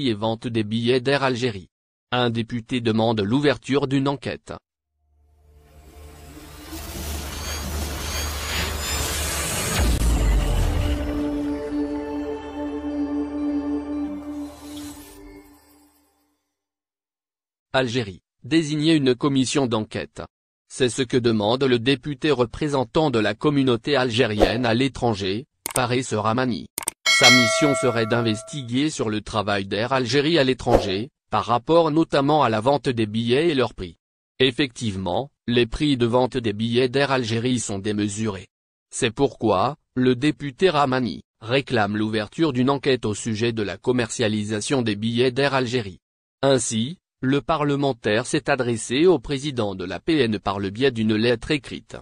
et vente des billets d'Air Algérie. Un député demande l'ouverture d'une enquête. Algérie, désigner une commission d'enquête. C'est ce que demande le député représentant de la communauté algérienne à l'étranger, Paris Ramani. Sa mission serait d'investiguer sur le travail d'Air Algérie à l'étranger, par rapport notamment à la vente des billets et leurs prix. Effectivement, les prix de vente des billets d'Air Algérie sont démesurés. C'est pourquoi, le député Ramani, réclame l'ouverture d'une enquête au sujet de la commercialisation des billets d'Air Algérie. Ainsi, le parlementaire s'est adressé au président de la PN par le biais d'une lettre écrite.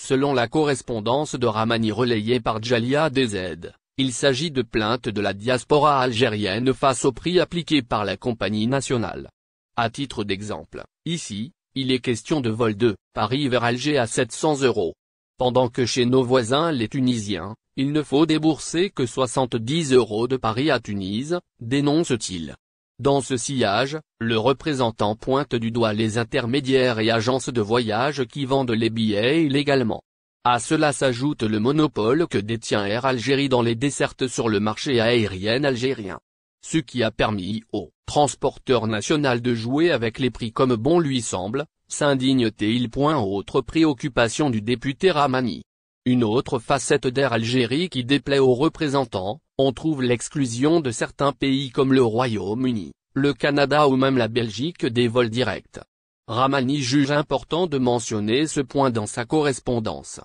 Selon la correspondance de Ramani relayée par Jalia DZ, il s'agit de plaintes de la diaspora algérienne face au prix appliqué par la compagnie nationale. À titre d'exemple, ici, il est question de vol de Paris vers Alger à 700 euros. Pendant que chez nos voisins les Tunisiens, il ne faut débourser que 70 euros de Paris à Tunis, dénonce-t-il. Dans ce sillage, le représentant pointe du doigt les intermédiaires et agences de voyage qui vendent les billets illégalement. À cela s'ajoute le monopole que détient Air Algérie dans les dessertes sur le marché aérien algérien. Ce qui a permis au transporteur national de jouer avec les prix comme bon lui semble, s'indigne-t-il. Autre préoccupation du député Ramani. Une autre facette d'Air Algérie qui déplaît aux représentants, on trouve l'exclusion de certains pays comme le Royaume-Uni, le Canada ou même la Belgique des vols directs. Ramani juge important de mentionner ce point dans sa correspondance.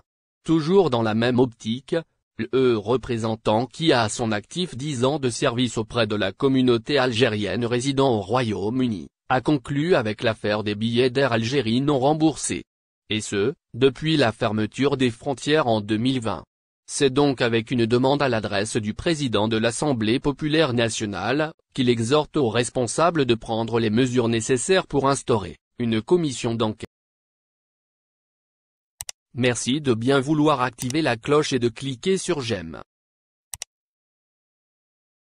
Toujours dans la même optique, le e représentant qui a à son actif dix ans de service auprès de la communauté algérienne résidant au Royaume-Uni, a conclu avec l'affaire des billets d'air Algérie non remboursés. Et ce, depuis la fermeture des frontières en 2020. C'est donc avec une demande à l'adresse du président de l'Assemblée populaire nationale, qu'il exhorte aux responsables de prendre les mesures nécessaires pour instaurer une commission d'enquête. Merci de bien vouloir activer la cloche et de cliquer sur j'aime.